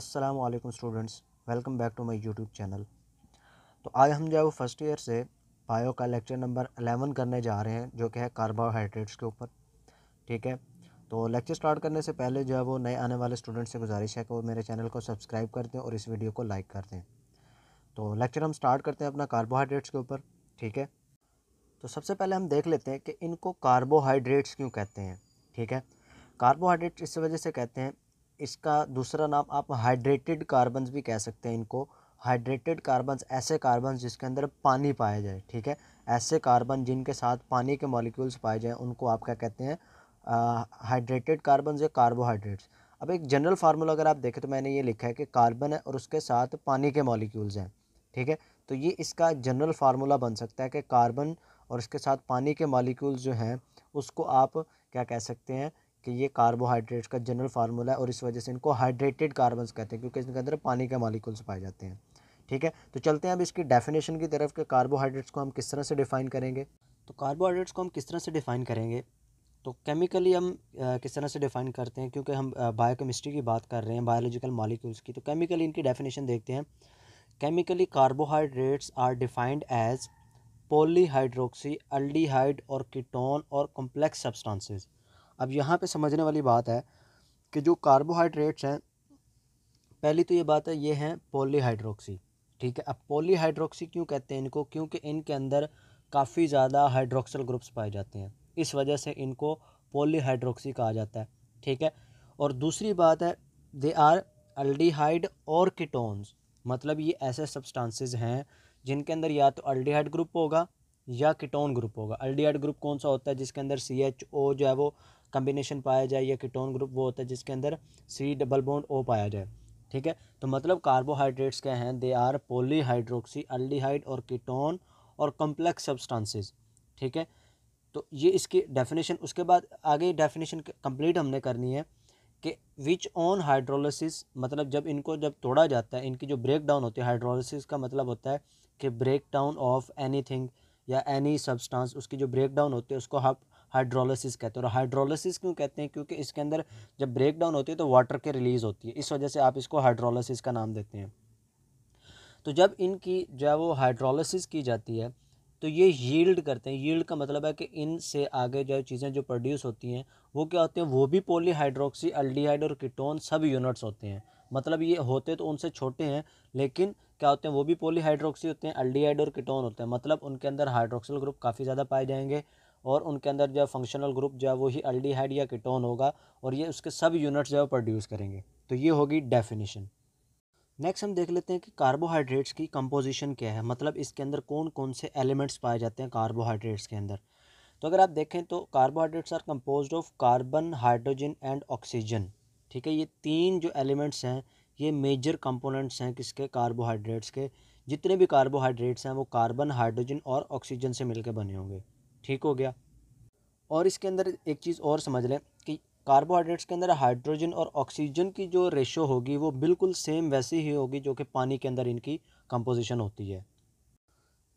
Aslam students welcome back to my YouTube channel तो आज हम जो है फर्स्ट ईयर से बायो का लेक्चर नंबर अलेवन करने जा रहे हैं जो कि है कार्बोहाइड्रेट्स के ऊपर ठीक है तो लेक्चर स्टार्ट करने से पहले जो है वो नए आने वाले स्टूडेंट्स से गुजारिश है कि वो मेरे चैनल को सब्सक्राइब कर दें और इस वीडियो को लाइक कर दें तो लेक्चर हम स्टार्ट करते हैं अपना कार्बोहाइड्रेट्स के ऊपर ठीक है तो सबसे पहले हम देख लेते हैं कि इनको कार्बोहाइड्रेट्स क्यों कहते हैं ठीक है कार्बोहाइड्रेट्स इस वजह से कहते हैं इसका दूसरा नाम आप हाइड्रेटेड कार्बन्स भी कह सकते हैं इनको हाइड्रेटेड कार्बन्स ऐसे कार्बन्स जिसके अंदर पानी पाया जाए ठीक है ऐसे कार्बन जिनके साथ पानी के मॉलिक्यूल्स पाए जाएँ उनको आप क्या कहते हैं हाइड्रेटेड कार्बन या कार्बोहाइड्रेट्स अब एक जनरल फार्मूला अगर आप देखें तो मैंने ये लिखा है कि कार्बन है और उसके साथ पानी के मॉलिक्यूल्स हैं ठीक है तो ये इसका जनरल फार्मूला बन सकता है कि कार्बन और उसके साथ पानी के मॉलिक्यूल्स जो हैं उसको आप क्या कह सकते हैं कि ये कार्बोहाइड्रेट्स का जनरल फार्मूला है और इस वजह से इनको हाइड्रेटेड कार्बन कहते हैं क्योंकि इनके अंदर पानी के मालिकल्स पाए जाते हैं ठीक है तो चलते हैं अब इसकी डेफिनेशन की तरफ कि कार्बोहाइड्रेट्स को हम किस तरह से डिफ़ाइन करेंगे तो कार्बोहाइड्रेट्स को हम किस तरह से डिफ़ाइन करेंगे तो केमिकली हम किस तरह से डिफ़ाइन करते हैं क्योंकि हम बायोकेमिस्ट्री की बात कर रहे हैं बायोलॉजिकल मालिक्यूल्स की तो केमिकली इनकी डेफिनेशन देखते हैं chemically carbohydrates are defined as polyhydroxy aldehyde और कीटोन और कॉम्प्लेक्स सब्सटेंसेस अब यहाँ पे समझने वाली बात है कि जो कार्बोहाइड्रेट्स हैं पहली तो ये बात है ये हैं पोलीहाइड्रोक्सी ठीक है अब पोलीहाइड्रोक्सी क्यों कहते हैं इनको क्योंकि इनके अंदर काफ़ी ज़्यादा हाइड्रोक्सल ग्रुप्स पाए जाते हैं इस वजह से इनको पोलीहाइड्रोक्सी कहा जाता है ठीक है और दूसरी बात है दे आर अल्डीहाइड और कीटोन्स मतलब ये ऐसे सब्सटेंसेस हैं जिनके अंदर या तो अल्डीहाइड ग्रुप होगा या कीटोन ग्रुप होगा अल्डीहाइड ग्रुप कौन सा होता है जिसके अंदर सी एच ओ जो है वो कम्बिनेशन पाया जाए या कीटोन ग्रुप वो होता है जिसके अंदर सी डबल बोन्ड ओ पाया जाए ठीक है तो मतलब कार्बोहाइड्रेट्स क्या हैं दे आर पोलीहाइड्रोक्सी अल्डीहाइड और कीटोन और कम्प्लेक्स सब्सटेंसेस ठीक है तो ये इसकी डेफिनेशन उसके बाद आगे डेफिनेशन कंप्लीट हमने करनी है कि विच ऑन हाइड्रोलिसिस मतलब जब इनको जब तोड़ा जाता है इनकी जो ब्रेक डाउन होती है हाइड्रोलिसिस का मतलब होता है कि break down of anything या एनी सब्सटांस उसकी जो ब्रेक डाउन होती है उसको आप हाइड्रोलिसिस कहते हैं और हाइड्रोलिसिस क्यों कहते हैं क्योंकि इसके अंदर जब ब्रेक डाउन होती है तो वाटर के रिलीज़ होती है इस वजह से आप इसको हाइड्रोलिसिस का नाम देते हैं तो जब इनकी जो है वो हाइड्रोलिसिस की जाती है तो ये यील्ड करते हैं यील्ड का मतलब है कि इनसे आगे जो चीज़ें जो प्रोड्यूस होती हैं वो क्या होते हैं वो भी पोलीहाइड्रोक्सी अल्डीहाइड और कीटोन सब यूनिट्स होते हैं मतलब ये होते तो उनसे छोटे हैं लेकिन क्या होते हैं वो भी पोलीहाइड्रोक्सी होते हैं अल्डीहाइड और कीटोन होते हैं मतलब उनके अंदर हाइड्रोक्सिल ग्रुप काफ़ी ज़्यादा पाए जाएंगे और उनके अंदर जो है फंक्शनल ग्रुप जो है वही अल्डीहाइड या कीटोन होगा और ये उसके सब यूनिट्स जो है प्रोड्यूस करेंगे तो ये होगी डेफिनेशन नेक्स्ट हम देख लेते हैं कि कार्बोहाइड्रेट्स की कंपोजिशन क्या है मतलब इसके अंदर कौन कौन से एलिमेंट्स पाए जाते हैं कार्बोहाइड्रेट्स के अंदर तो अगर आप देखें तो carbohydrates are compose of carbon hydrogen and oxygen ठीक है ये तीन जो एलिमेंट्स हैं ये मेजर कंपोनेंट्स हैं किसके कार्बोहाइड्रेट्स के जितने भी कार्बोहाइड्रेट्स हैं वो कार्बन हाइड्रोजन और ऑक्सीजन से मिलकर बने होंगे ठीक हो गया और इसके अंदर एक चीज़ और समझ लें कि कार्बोहाइड्रेट्स के अंदर हाइड्रोजन और ऑक्सीजन की जो रेशो होगी वो बिल्कुल सेम वैसी ही होगी जो कि पानी के अंदर इनकी कंपोजिशन होती है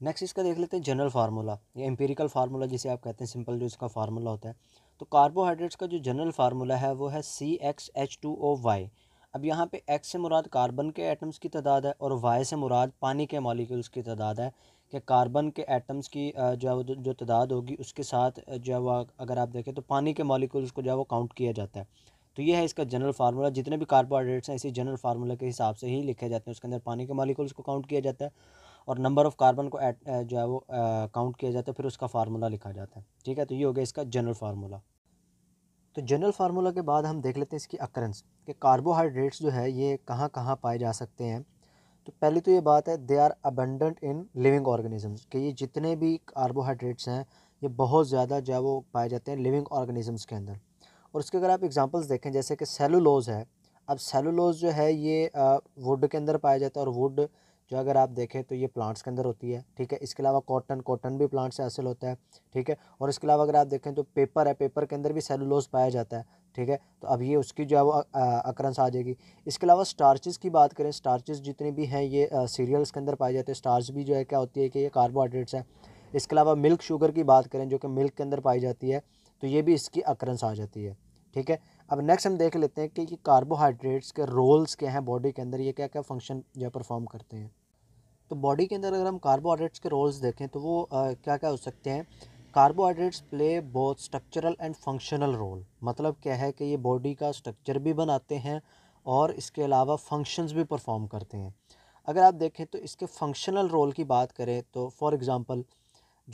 नेक्स्ट इसका देख लेते हैं जनरल फार्मूला या एम्पेरिकल फार्मूला जिसे आप कहते हैं सिंपल जो इसका फार्मूला होता है तो कार्बोहाइड्रेट्स का जो जनरल फार्मूला है वो है C X H two O Y अब यहाँ पे एक्स से मुराद कार्बन के एटम्स की तादाद है और वाई से मुराद पानी के मॉलिक्यूल्स की तादाद है कि कार्बन के एटम्स की जो है वो जो तादाद होगी उसके साथ जो है वो अगर आप देखें तो पानी के मॉलिक्यूल्स को जो है वो काउंट किया जाता है तो ये है इसका जनरल फार्मूला जितने भी कार्बोहाइड्रेट्स हैं इसी जनरल फार्मूला के हिसाब से ही लिखे जाते हैं उसके अंदर पानी के मॉलिक्यूल्स को काउंट किया जाता है और नंबर ऑफ़ कार्बन को जो है वो काउंट किया जाता है फिर उसका फार्मूला लिखा जाता है ठीक है तो ये हो गया इसका जनरल फार्मूला तो जनरल फार्मूला के बाद हम देख लेते हैं इसकी अक्रेंस कि कार्बोहाइड्रेट्स जो है ये कहाँ कहाँ पाए जा सकते हैं तो पहली तो ये बात है they are abundant in living organisms कि ये जितने भी कार्बोहाइड्रेट्स हैं ये बहुत ज़्यादा जो वो पाए जाते हैं लिविंग ऑर्गेनिजम्स के अंदर और उसके अगर आप एग्जांपल्स देखें जैसे कि सेलुलोज है अब सेलुलोज जो है ये वुड के अंदर पाया जाता है और वुड जो अगर आप देखें तो ये प्लांट्स के अंदर होती है ठीक है इसके अलावा कॉटन कॉटन भी प्लांट से हासिल होता है ठीक है और इसके अलावा अगर आप देखें तो पेपर है पेपर के अंदर भी सेलुलोज पाया जाता है ठीक है तो अब ये उसकी जो है वो अक्रंस आ जाएगी इसके अलावा स्टार्चेस की बात करें स्टार्चेस जितने भी हैं ये सीरियल्स के अंदर पाए जाते हैं स्टार्च भी जो है क्या होती है कि ये कार्बोहाइड्रेट्स हैं इसके अलावा मिल्क शुगर की बात करें जो कि मिल्क के अंदर पाई जाती है तो ये भी इसकी अक्रंस आ जाती है ठीक है अब नेक्स्ट हम देख लेते हैं कि ये कार्बोहाइड्रेट्स के रोल्स क्या हैं बॉडी के अंदर ये क्या क्या फंक्शन जो है परफॉर्म करते हैं तो बॉडी के अंदर अगर हम कार्बोहाइड्रेट्स के रोल्स देखें तो वो आ, क्या क्या हो सकते हैं कार्बोहाइड्रेट्स प्ले बहुत स्ट्रक्चरल एंड फंक्शनल रोल मतलब क्या है कि ये बॉडी का स्ट्रक्चर भी बनाते हैं और इसके अलावा फंक्शंस भी परफॉर्म करते हैं अगर आप देखें तो इसके फंक्शनल रोल की बात करें तो फॉर एग्ज़ाम्पल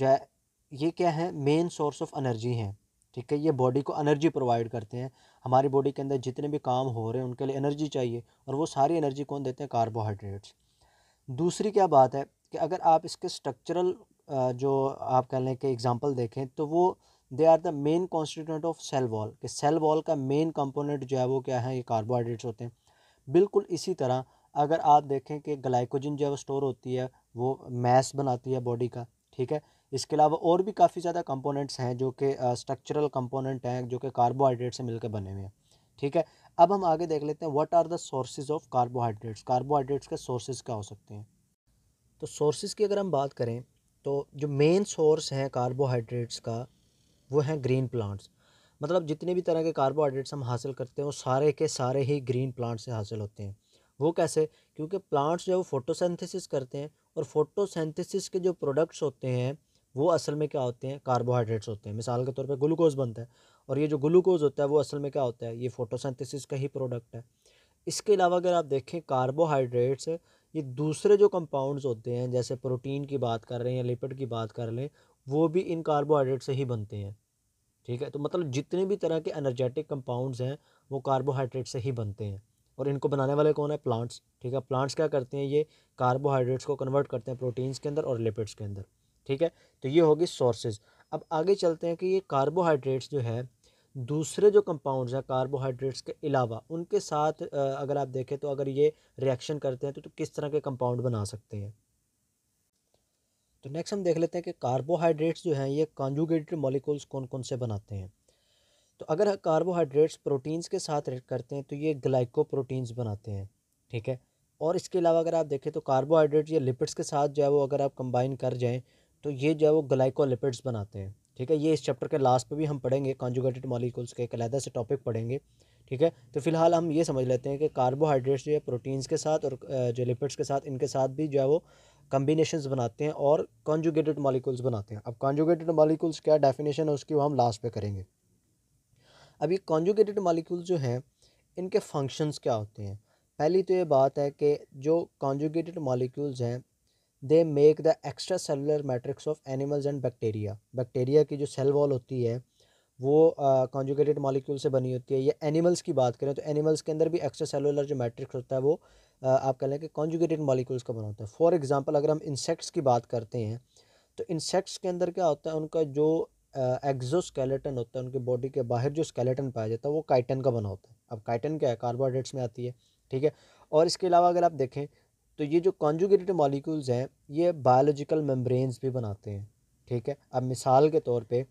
जो है ये क्या है मेन सोर्स ऑफ एनर्जी हैं ठीक है ये बॉडी को अनर्जी प्रोवाइड करते हैं हमारी बॉडी के अंदर जितने भी काम हो रहे हैं उनके लिए एनर्जी चाहिए और वो सारी एनर्जी कौन देते हैं कार्बोहाइड्रेट्स दूसरी क्या बात है कि अगर आप इसके स्ट्रक्चरल जो आप कह लें कि एग्ज़ाम्पल देखें तो वो they are the main constituent of cell wall कि सेल वॉल का मेन कंपोनेंट जो है वो क्या है ये कार्बोहाइड्रेट्स होते हैं बिल्कुल इसी तरह अगर आप देखें कि ग्लाइकोजन जो है वो स्टोर होती है वो मैस बनाती है बॉडी का ठीक है इसके अलावा और भी काफ़ी ज़्यादा कंपोनेंट्स हैं जो कि स्ट्रक्चरल कंपोनेंट हैं जो कि कार्बोहाइड्रेट से मिलकर बने हुए हैं ठीक है अब हम आगे देख लेते हैं what are the sources of carbohydrates carbohydrates के सोर्सेज क्या हो सकते हैं तो सोर्सेज की अगर हम बात करें तो जो मेन सोर्स हैं कार्बोहाइड्रेट्स का वो हैं ग्रीन प्लांट्स मतलब जितने भी तरह के कार्बोहाइड्रेट्स हम हासिल करते हैं वो सारे के सारे ही ग्रीन प्लांट्स से हासिल होते हैं वो कैसे क्योंकि प्लांट्स जो है वो फोटोसेंथिस करते हैं और फोटोसेंथिसिस के जो प्रोडक्ट्स होते हैं वो असल में क्या होते हैं कार्बोहाइड्रेट्स होते हैं मिसाल के तौर पर ग्लूकोज बनता है और ये जो ग्लूकोज होता है वो असल में क्या होता है ये फोटोसेंथिस का ही प्रोडक्ट है इसके अलावा अगर आप देखें कार्बोहाइड्रेट्स ये दूसरे जो कंपाउंड्स होते हैं जैसे प्रोटीन की बात कर रहे हैं या लिपिड की बात कर लें वो भी इन कार्बोहाइड्रेट से ही बनते हैं ठीक है तो मतलब जितने भी तरह के एनर्जेटिक कंपाउंड्स हैं वो कार्बोहाइड्रेट से ही बनते हैं और इनको बनाने वाले कौन है प्लांट्स ठीक है प्लांट्स क्या करते हैं ये कार्बोहाइड्रेट्स को कन्वर्ट करते हैं प्रोटीन्स के अंदर और लिपिड्स के अंदर ठीक है तो ये होगी सोर्सेज अब आगे चलते हैं कि ये कार्बोहाइड्रेट्स जो है दूसरे जो कंपाउंड्स हैं कार्बोहाइड्रेट्स के अलावा उनके साथ अगर आप देखें तो अगर ये रिएक्शन करते हैं तो, तो किस तरह के कंपाउंड बना सकते हैं तो नेक्स्ट हम देख लेते हैं कि कार्बोहाइड्रेट्स जो हैं ये कॉन्जुगेटेड मॉलिकल्स कौन कौन से बनाते हैं तो अगर कार्बोहाइड्रेट्स प्रोटीन्स के साथ रेट करते हैं तो ये ग्लाइको प्रोटीन्स बनाते हैं ठीक है और इसके अलावा अगर आप देखें तो कार्बोहाइड्रेट्स या लिपिड्स के साथ जो है वो अगर आप कंबाइन कर जाएँ तो ये जो है वो ग्लाइकोलिपिड्स बनाते हैं ठीक है ये इस चैप्टर के लास्ट पे भी हम पढ़ेंगे कॉन्जुगेटेड मॉलिक्यूल्स के एक अलहदा से टॉपिक पढ़ेंगे ठीक है तो फिलहाल हम ये समझ लेते हैं कि कार्बोहाइड्रेट्स जो है प्रोटीन्स के साथ और जो लिपिड्स के साथ इनके साथ भी जो है वो कम्बिनेशन बनाते हैं और कॉन्जुगेटेड मॉलिक्यूल्स बनाते हैं अब कॉन्जुगेटेड मॉलिक्यूल्स क्या डेफिनेशन है उसकी वो हम लास्ट पे करेंगे अब ये कॉन्जुगेटेड मॉलिक्यूल्स जो हैं इनके फंक्शंस क्या होते हैं पहली तो ये बात है कि जो कॉन्जुगेटेड मॉलिक्यूल्स हैं they make the extracellular matrix of animals and bacteria bacteria की जो सेल वॉल होती है वो कॉन्जुगेटेड uh, मॉलिक्यूल से बनी होती है या एनिमल्स की बात करें तो एनिमल्स के अंदर भी एक्स्ट्रा सेलुलर जो मैट्रिक्स होता है वो uh, आप कह लें कि कॉन्जुगेटेड मॉलिक्यूल्स का बना होता है फॉर एग्जांपल अगर हम इंसेक्ट्स की बात करते हैं तो इंसेक्ट्स के अंदर क्या होता है उनका जो एक्जो uh, होता है उनके बॉडी के बाहर जो स्केलेटन पाया जाता है वो काइटन का बना होता है अब काइटन क्या है कार्बोहाइड्रेट्स में आती है ठीक है और इसके अलावा अगर आप देखें तो ये जो कॉन्जुगेटेड मॉलिक्यूल्स हैं ये बायोलॉजिकल मेम्ब्रेन्स भी बनाते हैं ठीक है अब मिसाल के तौर पे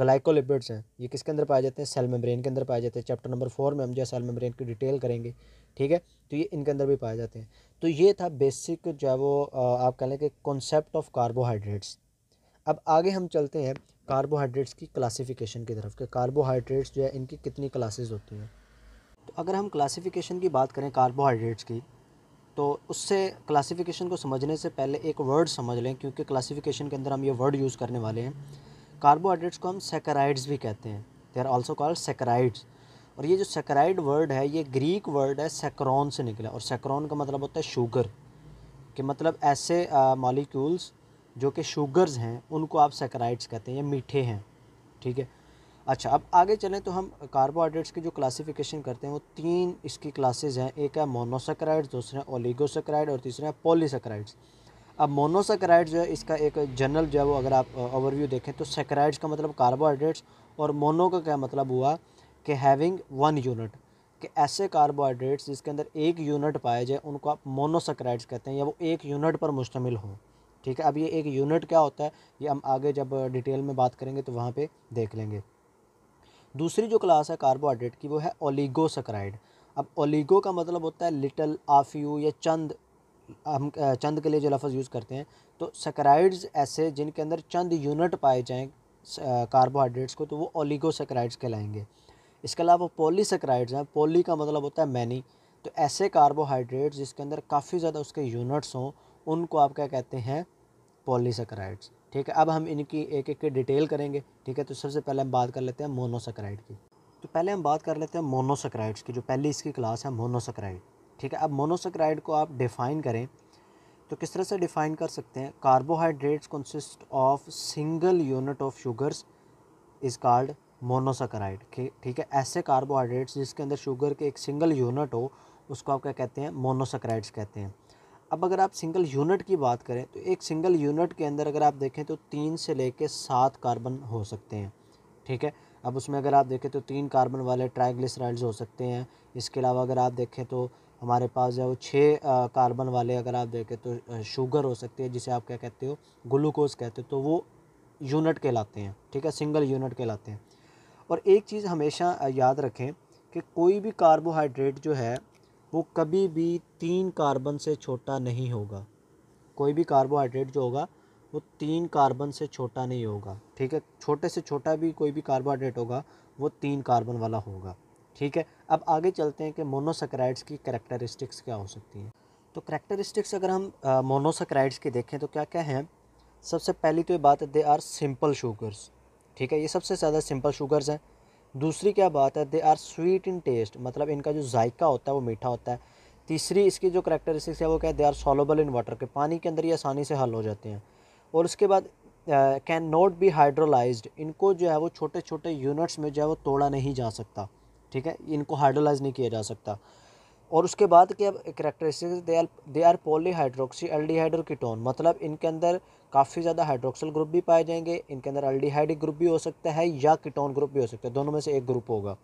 ग्लाइकोलिपिड्स हैं ये किसके अंदर पाए जाते हैं सेल मेम्ब्रेन के अंदर पाए जाते हैं चैप्टर नंबर फोर में हम जो है सेल मेम्ब्रेन की डिटेल करेंगे ठीक है तो ये इनके अंदर भी पाए जाते हैं तो ये था बेसिक जो है वो आप कह लें कि कॉन्सेप्ट ऑफ कार्बोहाइड्रेट्स अब आगे हम चलते हैं कार्बोहाइड्रेट्स की क्लासिफिकेशन की तरफ कि कार्बोहाइड्रेट्स जो है इनकी कितनी क्लासेस होती हैं तो अगर हम क्लासिफिकेशन की बात करें कार्बोहाइड्रेट्स की तो उससे क्लासिफिकेशन को समझने से पहले एक वर्ड समझ लें क्योंकि क्लासिफिकेशन के अंदर हम ये वर्ड यूज़ करने वाले हैं कार्बोहाइड्रेट्स को हम सेकराइड्स भी कहते हैं they are also called saccharides और ये जो सेकराइड वर्ड है ये ग्रीक वर्ड है सेक्रॉन से निकला और सेक्रॉन का मतलब होता है शुगर कि मतलब ऐसे मॉलिक्यूल्स जो कि शुगर्स हैं उनको आप सेकराइड्स कहते हैं या मीठे हैं ठीक है अच्छा अब आगे चलें तो हम कार्बोहाइड्रेट्स की जो क्लासिफिकेशन करते हैं वो तीन इसकी क्लासेस हैं एक है मोनोसक्राइड्स दूसरा है ओलिगोसक्राइड और तीसरा है पोलीसक्राइड्स अब मोनोसक्राइड जो है इसका एक जनरल जो है वो अगर आप ओवरव्यू देखें तो सक्राइड्स का मतलब कार्बोहाइड्रेट्स और मोनो का क्या मतलब हुआ कि हैविंग वन यूनिट कि ऐसे कार्बोहाइड्रेट्स जिसके अंदर एक यूनिट पाए जाए उनको आप मोनोसक्राइड्स कहते हैं या वो एक यूनिट पर मुश्तमिल हो ठीक है अब ये एक यूनिट क्या होता है ये हम आगे जब डिटेल में बात करेंगे तो वहाँ पे देख लेंगे दूसरी जो क्लास है कार्बोहाइड्रेट की वो है ओलीगोसक्राइड अब ओलीगो का मतलब होता है लिटल आफ यू या चंद हम चंद के लिए जो लफ्ज़ यूज़ करते हैं तो सक्राइड्स ऐसे जिनके अंदर चंद यूनिट पाए जाएँ कार्बोहाइड्रेट्स को तो वो ओलीगोसक्राइड्स कहलाएंगे इसके अलावा पोलीसक्राइड्स हैं पोली का मतलब होता है मैनी तो ऐसे कार्बोहाइड्रेट्स जिसके अंदर काफ़ी ज़्यादा उसके यूनिट्स हों उनको आप क्या कहते हैं पोलीसक्राइड्स ठीक है अब हम इनकी एक एक डिटेल करेंगे ठीक है तो सबसे पहले हम बात कर लेते हैं मोनोसक्राइड की तो पहले हम बात कर लेते हैं मोनोसक्राइड्स की जो पहली इसकी क्लास है मोनोसक्राइड ठीक है अब मोनोसक्राइड को आप डिफ़ाइन करें तो किस तरह से डिफ़ाइन कर सकते हैं carbohydrates consist of single unit of sugars is called monosaccharide ठीक है ऐसे कार्बोहाइड्रेट्स जिसके अंदर शुगर के एक सिंगल यूनिट हो उसको आप क्या कहते हैं मोनोसक्राइड्स कहते हैं अब अगर आप सिंगल यूनिट की बात करें तो एक सिंगल यूनिट के अंदर अगर आप देखें तो तीन से लेके सात कार्बन हो सकते हैं ठीक है अब उसमें अगर आप देखें तो तीन कार्बन वाले ट्राइग्लिसराइड्स हो सकते हैं इसके अलावा अगर आप देखें तो हमारे पास जो है वो छः कार्बन वाले अगर आप देखें तो शुगर हो सकती है जिसे आप क्या कहते हो ग्लूकोज कहते हो तो वो यूनिट कहलाते हैं ठीक है सिंगल यूनिट कहलाते हैं और एक चीज़ हमेशा याद रखें कि कोई भी कार्बोहाइड्रेट जो है वो कभी भी तीन कार्बन से छोटा नहीं होगा कोई भी कार्बोहाइड्रेट जो होगा वो तीन कार्बन से छोटा नहीं होगा ठीक है छोटे से छोटा भी कोई भी कार्बोहाइड्रेट होगा वो तीन कार्बन वाला होगा ठीक है अब आगे चलते हैं कि मोनोसक्राइड्स की करेक्टरिस्टिक्स क्या हो सकती हैं तो करेक्टरिस्टिक्स अगर हम मोनोसक्राइड्स की देखें तो क्या क्या हैं सबसे पहली तो ये बात है दे आर सिंपल शुगर्स ठीक है ये सबसे ज़्यादा सिंपल शुगर्स हैं दूसरी क्या बात है they are sweet in taste मतलब इनका जो जायका होता है वो मीठा होता है तीसरी इसकी जो करेक्टरिस्टिक्स है वो क्या है दे आर सॉलोबल इन वाटर के पानी के अंदर ये आसानी से हल हो जाते हैं और उसके बाद कैन नॉट बी हाइड्रोलाइज इनको जो है वो छोटे छोटे यूनिट्स में जो है वो तोड़ा नहीं जा सकता ठीक है इनको हाइड्रोलाइज नहीं किया जा सकता और उसके बाद के अब characteristic they are they are polyhydroxy aldehyde और कीटोन मतलब इनके अंदर काफ़ी ज़्यादा हाइड्रोक्सल ग्रुप भी पाए जाएंगे इनके अंदर अल्डीहाइडिक ग्रुप भी हो सकता है या कीटोन ग्रुप भी हो सकता है दोनों में से एक ग्रुप होगा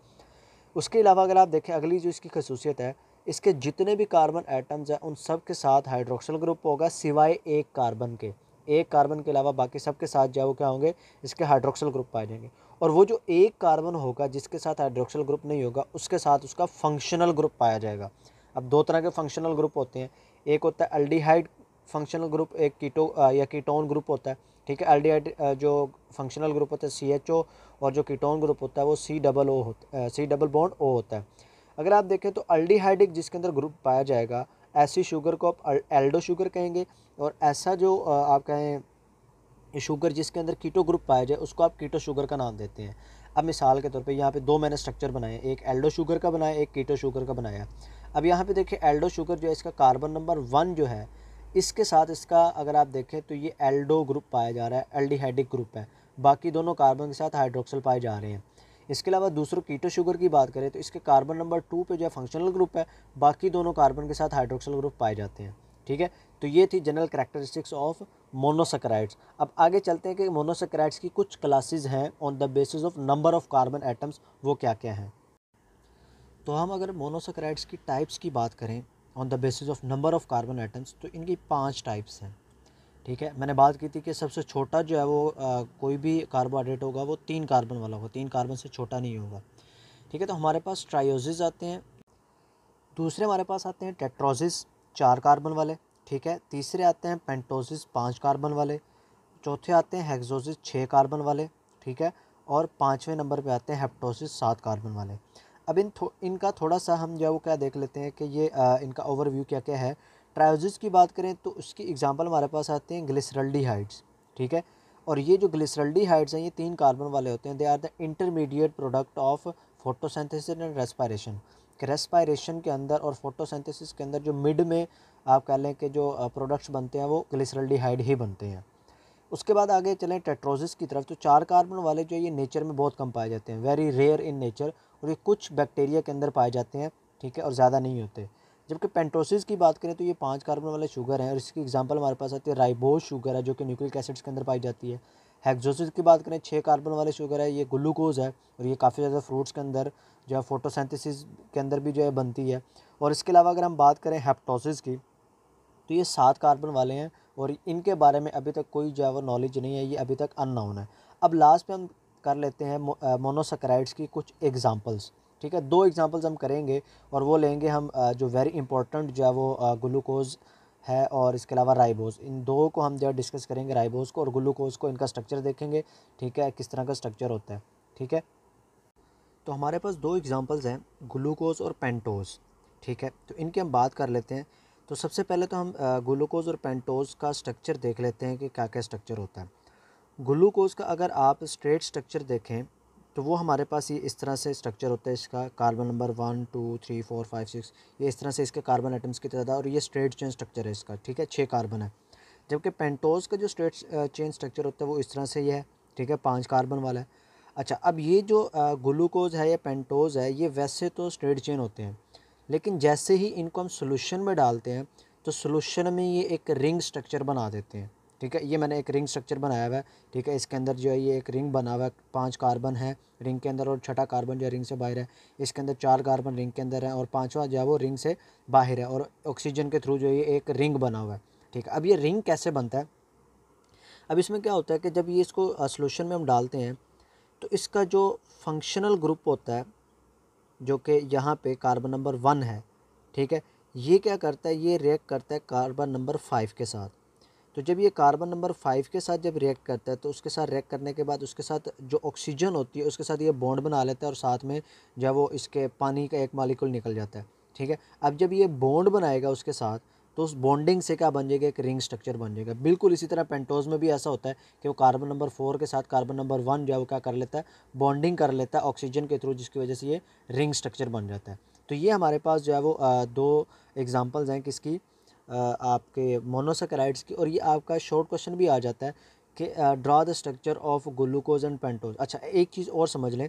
उसके अलावा अगर आप देखें अगली जो इसकी खसूसियत है इसके जितने भी कार्बन आइटम्स हैं उन सब के साथ हाइड्रोक्सल ग्रुप होगा सिवाय एक कार्बन के एक कार्बन के अलावा बाकी सब के साथ जो क्या होंगे इसके हाइड्रोक्सल ग्रुप पाए जाएंगे और वो जो एक कार्बन होगा जिसके साथ हाइड्रोक्सल ग्रुप नहीं होगा उसके साथ उसका फंक्शनल ग्रुप पाया जाएगा अब दो तरह के फंक्शनल ग्रुप होते हैं एक होता है अल्डीहाइड फंक्शनल ग्रुप एक कीटो या कीटोन ग्रुप होता है ठीक है अल्डीहाइड जो फंक्शनल ग्रुप होता है सी एच ओ और जो कीटोन ग्रुप होता है वो सी डबल ओ होता सी डबल बॉन्ड ओ होता है अगर आप देखें तो अल्डीहाइडिक जिसके अंदर ग्रुप पाया जाएगा ऐसी शुगर को आप एल्डो शुगर कहेंगे और ऐसा जो आप कहें शुगर जिसके अंदर कीटो ग्रुप पाया जाए उसको आप कीटो शुगर का नाम देते हैं अब मिसाल के तौर पे यहाँ पे दो मैंने स्ट्रक्चर बनाए एक एल्डो शुगर का बनाया एक कीटो शुगर का बनाया अब यहाँ पे देखिए एल्डो शुगर जो है इसका कार्बन नंबर वन जो है इसके साथ इसका अगर आप देखें तो ये एल्डो ग्रुप पाया जा रहा है एल्डिहाइडिक ग्रुप है बाकी दोनों कार्बन के साथ हाइड्रोक्सल पाए जा रहे हैं इसके अलावा दूसरों कीटो शुगर की बात करें तो इसके कार्बन नंबर टू पर जो है फंक्शनल ग्रुप है बाकी दोनों कार्बन के साथ हाइड्रोक्सल ग्रुप पाए जाते हैं ठीक है तो ये थी जनरल करेक्टरिस्टिक्स ऑफ मोनोसक्राइड्स अब आगे चलते हैं कि मोनोसक्राइड्स की कुछ क्लासेस हैं on the basis of number of carbon atoms वो क्या क्या हैं तो हम अगर मोनोसक्राइड्स की टाइप्स की बात करें on the basis of number of carbon atoms तो इनकी पाँच टाइप्स हैं ठीक है मैंने बात की थी कि सबसे छोटा जो है वो आ, कोई भी कार्बोहाइड्रेट होगा वो तीन कार्बन वाला होगा तीन कार्बन से छोटा नहीं होगा ठीक है तो हमारे पास ट्रायोजिस आते हैं दूसरे हमारे पास आते हैं टेट्रोजिस चार कार्बन वाले ठीक है तीसरे आते हैं पेंटोसिस पाँच कार्बन वाले चौथे आते हैं हेक्सोसिस छः कार्बन वाले ठीक है और पाँचवें नंबर पे आते हैं हेप्टोसिस सात कार्बन वाले अब इन थो, इनका थोड़ा सा हम जो है वो क्या देख लेते हैं कि ये आ, इनका ओवरव्यू क्या क्या है ट्रायोजिस की बात करें तो उसकी एग्जांपल हमारे पास आते हैं हाइड्स ठीक है और ये जो हाइड्स हैं ये तीन कार्बन वाले होते हैं they are the intermediate product of photosynthesis and respiration respiration के अंदर और फोटोसेंथिस के अंदर जो मिड में आप कह लें कि जो प्रोडक्ट्स बनते हैं वो डिहाइड ही बनते हैं उसके बाद आगे चलें टेट्रोजिस की तरफ तो चार कार्बन वाले जो ये नेचर में बहुत कम पाए जाते हैं वेरी रेयर इन नेचर और ये कुछ बैक्टीरिया के अंदर पाए जाते हैं ठीक है और ज़्यादा नहीं होते जबकि पेंटोसिस की बात करें तो ये पाँच कार्बन वाले शुगर हैं और इसकी एग्जांपल हमारे पास आती है राइबोज शुगर है जो कि न्यूक्लिक एसिड्स के अंदर पाई जाती है हेक्जोसिस की बात करें छः कार्बन वाले शुगर है ये ग्लूकोज है और ये काफ़ी ज़्यादा फ्रूट्स के अंदर जो है फोटोसेंथिसिस के अंदर भी जो है बनती है और इसके अलावा अगर हम बात करें हेप्टोसिस की तो ये सात कार्बन वाले हैं और इनके बारे में अभी तक कोई जो है वो नॉलेज नहीं है ये अभी तक अननाउन है अब लास्ट में हम कर लेते हैं मोनोसक्राइड्स की कुछ एग्ज़ाम्पल्स ठीक है दो एग्ज़ाम्पल्स हम करेंगे और वो लेंगे हम जो वेरी इंपॉर्टेंट जो है वो ग्लूकोज़ है और इसके अलावा राइबोज इन दो को हम जो है डिस्कस करेंगे राइबोज को और ग्लूकोज को इनका स्ट्रक्चर देखेंगे ठीक है किस तरह का स्ट्रक्चर होता है ठीक है तो हमारे पास दो एग्ज़ाम्पल्स हैं ग्लूकोज और पेंटोज ठीक है तो इनकी हम बात कर लेते हैं तो सबसे पहले तो हम ग्लूकोज़ और पेंटोज़ का स्ट्रक्चर देख लेते हैं कि क्या क्या स्ट्रक्चर होता है ग्लूकोज़ का अगर आप स्ट्रेट स्ट्रक्चर देखें तो वो हमारे पास ये इस तरह से स्ट्रक्चर होता है इसका carbon number one two three four five six ये इस तरह से इसके कार्बन आइटम्स की तरह और ये स्ट्रेट चेन स्ट्रक्चर है इसका ठीक है छः कार्बन है जबकि पेंटोज़ का जो स्ट्रेट चेन स्ट्रक्चर होता है वो इस तरह से ही है ठीक है पाँच कार्बन वाला है अच्छा अब ये जो ग्लूकोज़ है या पेंटोज़ है ये वैसे तो स्ट्रेट चेन होते हैं लेकिन जैसे ही इनको हम सोल्यूशन में डालते हैं तो सोल्यूशन में ये एक रिंग स्ट्रक्चर बना देते हैं ठीक है ये मैंने एक रिंग स्ट्रक्चर बनाया हुआ है ठीक है इसके अंदर जो है ये एक रिंग बना हुआ है पांच कार्बन है रिंग के अंदर और छठा कार्बन जो है रिंग से बाहर है इसके अंदर चार कार्बन रिंग के अंदर है और पांचवा जो है वो रिंग से बाहर है और ऑक्सीजन के थ्रू जो है ये एक रिंग बना हुआ है ठीक है अब ये रिंग कैसे बनता है अब इसमें क्या होता है कि जब ये इसको सोल्यूशन में हम डालते हैं तो इसका जो फंक्शनल ग्रुप होता है जो कि यहाँ पे कार्बन नंबर वन है ठीक है ये क्या करता है ये रिएक्ट करता है कार्बन नंबर फाइव के साथ तो जब ये कार्बन नंबर फाइव के साथ जब रिएक्ट करता है तो उसके साथ रिएक्ट करने के बाद उसके साथ जो ऑक्सीजन होती है उसके साथ ये बॉन्ड बना लेता है और साथ में जब वो इसके पानी का एक मालिकुल निकल जाता है ठीक है अब जब ये बॉन्ड बनाएगा उसके साथ तो उस बॉन्डिंग से क्या बन जाएगा एक रिंग स्ट्रक्चर बन जाएगा बिल्कुल इसी तरह पेंटोज में भी ऐसा होता है कि वो कार्बन नंबर फोर के साथ कार्बन नंबर वन जो है वो क्या कर लेता है बॉन्डिंग कर लेता है ऑक्सीजन के थ्रू जिसकी वजह से ये रिंग स्ट्रक्चर बन जाता है तो ये हमारे पास जो है वो दो एग्ज़ाम्पल्स हैं किसकी आपके मोनोसेकेराइड्स की और ये आपका शॉर्ट क्वेश्चन भी आ जाता है कि draw the structure of glucose and pentose अच्छा एक चीज़ और समझ लें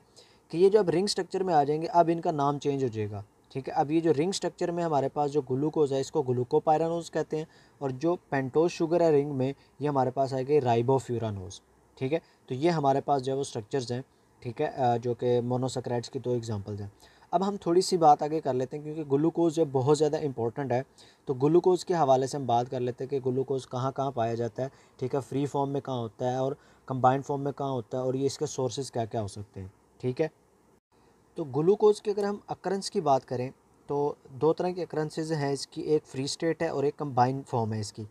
कि ये जो अब रिंग स्ट्रक्चर में आ जाएंगे अब इनका नाम चेंज हो जाएगा ठीक है अब ये जो रिंग स्ट्रक्चर में हमारे पास जो ग्लूकोज है इसको ग्लूकोपायरानोज कहते हैं और जो पेंटोज शुगर है रिंग में ये हमारे पास आ गई राइबोफ्यूरानोज ठीक है तो ये हमारे पास जो है वो स्ट्रक्चर्स हैं ठीक है जो कि मोनोसक्राइड्स की दो तो एग्जाम्पल्स हैं अब हम थोड़ी सी बात आगे कर लेते हैं क्योंकि ग्लूकोज जो बहुत ज़्यादा इंपॉर्टेंट है तो ग्लूकोज के हवाले से हम बात कर लेते हैं कि ग्लूकोज कहाँ कहाँ पाया जाता है ठीक है फ्री फॉर्म में कहाँ होता है और कंबाइंड फॉर्म में कहाँ होता है और ये इसके सोर्सेज क्या क्या हो सकते हैं ठीक है तो ग्लूकोज़ की अगर हम अक्रंस की बात करें तो दो तरह के अक्रंसेज हैं इसकी एक फ्री स्टेट है और एक कंबाइन फॉर्म है इसकी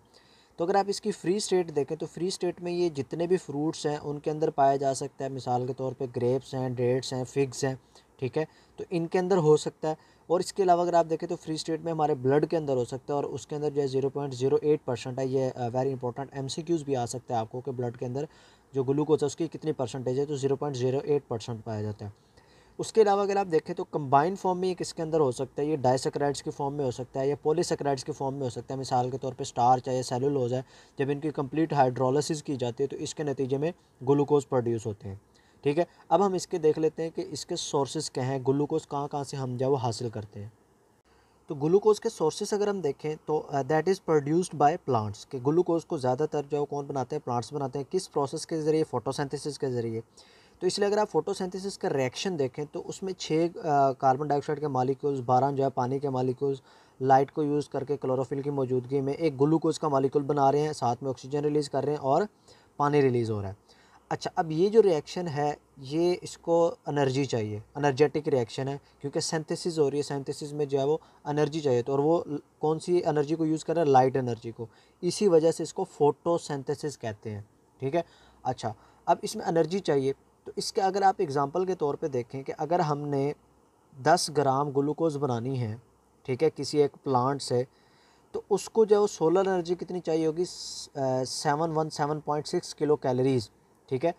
तो अगर आप इसकी फ्री स्टेट देखें तो फ्री स्टेट में ये जितने भी फ्रूट्स हैं उनके अंदर पाया जा सकता है मिसाल के तौर पे ग्रेप्स हैं डेट्स हैं फिग्स हैं ठीक है तो इनके अंदर हो सकता है और इसके अलावा अगर आप देखें तो फ्री स्टेट में हमारे ब्लड के अंदर हो सकता है और उसके अंदर जो है zero point zero eight percent है ये very important M C Qs भी आ सकता है आपको कि ब्लड के अंदर जो ग्लूकोज है उसकी कितनी परसेंटेज है तो zero point zero eight percent पाया जाता है उसके अलावा अगर आप देखें तो कंबाइन फॉर्म में ये किसके अंदर हो सकता है ये डाइसक्राइड्स के फॉर्म में हो सकता है या पोलिसक्राइड्स के फॉर्म में हो सकता है मिसाल के तौर पर स्टार्च या सेलुलोज है जब इनकी कंप्लीट हाइड्रोलिसिस की जाती है तो इसके नतीजे में ग्लूकोज प्रोड्यूस होते हैं ठीक है अब हम इसके देख लेते हैं कि इसके सोर्सेज क्या हैं ग्लूकोज कहाँ कहाँ से हम जो वो हासिल करते हैं तो ग्लूकोज के सोर्सेस अगर हम देखें तो that is produced by plants के ग्लूकोज को ज़्यादातर जो कौन बनाते हैं प्लांट्स बनाते हैं किस प्रोसेस के ज़रिए फोटोसिंथेसिस के ज़रिए तो इसलिए अगर आप फोटोसिंथेसिस का रिएक्शन देखें तो उसमें छः कार्बन डाइऑक्साइड के मालिक्यूल्स बारह जो है पानी के मालिक्यूल्स लाइट को यूज़ करके क्लोरोफिल की मौजूदगी में एक ग्लूकोज का मालिक्यूल बना रहे हैं साथ में ऑक्सीजन रिलीज़ कर रहे हैं और पानी रिलीज़ हो रहा है अच्छा अब ये जो रिएक्शन है ये इसको अनर्जी चाहिए अनर्जेटिक रिएक्शन है क्योंकि सेंथिसिस हो रही है सेंथिसिस में जो है वो अनर्जी चाहिए तो और वो कौन सी अनर्जी को यूज़ कर रहा है लाइट अनर्जी को इसी वजह से इसको फोटोसेंथेसिस कहते हैं ठीक है अच्छा अब इसमें अनर्जी चाहिए तो इसके अगर आप एग्ज़ाम्पल के तौर पर देखें कि अगर हमने दस ग्राम ग्लूकोज़ बनानी है ठीक है किसी एक प्लांट से तो उसको जो है सोलर एनर्जी कितनी चाहिए होगी seven one seven point six kilo calories ठीक है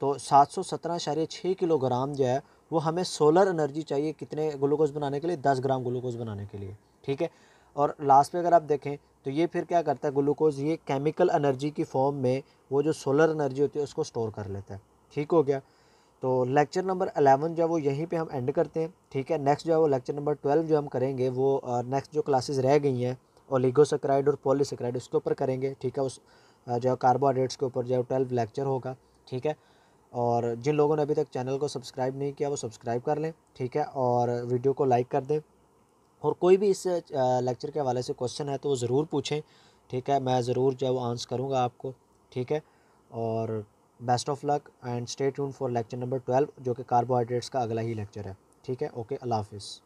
तो सात सौ सत्रह शारिय छः किलोग्राम जो है वो हमें सोलर एनर्जी चाहिए कितने ग्लूकोज़ बनाने के लिए दस ग्राम ग्लूकोज़ बनाने के लिए ठीक है और लास्ट में अगर आप देखें तो ये फिर क्या करता है ग्लूकोज़ ये केमिकल एनर्जी की फॉर्म में वो जो सोलर एनर्जी होती है उसको स्टोर कर लेता है ठीक हो गया तो लेक्चर नंबर अलेवन जो है वो यहीं पे हम एंड करते हैं ठीक है नेक्स्ट जो है वो लेक्चर नंबर ट्वेल्व जो हम करेंगे वो नेक्स्ट जो क्लासेस रह गई हैं ओलिगोसक्राइड और पोलिसक्राइड उसके ऊपर करेंगे ठीक है उस जो है कार्बोहाइड्रेट्स के ऊपर जो है ट्वेल्व लेक्चर होगा ठीक है और जिन लोगों ने अभी तक चैनल को सब्सक्राइब नहीं किया वो सब्सक्राइब कर लें ठीक है और वीडियो को लाइक कर दें और कोई भी इस लेक्चर के हवाले से क्वेश्चन है तो वो ज़रूर पूछें ठीक है मैं ज़रूर जो है वो आंसर करूँगा आपको ठीक है और best of luck and stay tune for lecture number twelve जो कि कार्बोहाइड्रेट्स का अगला ही लेक्चर है ठीक है ओके अल्लाह हाफिज़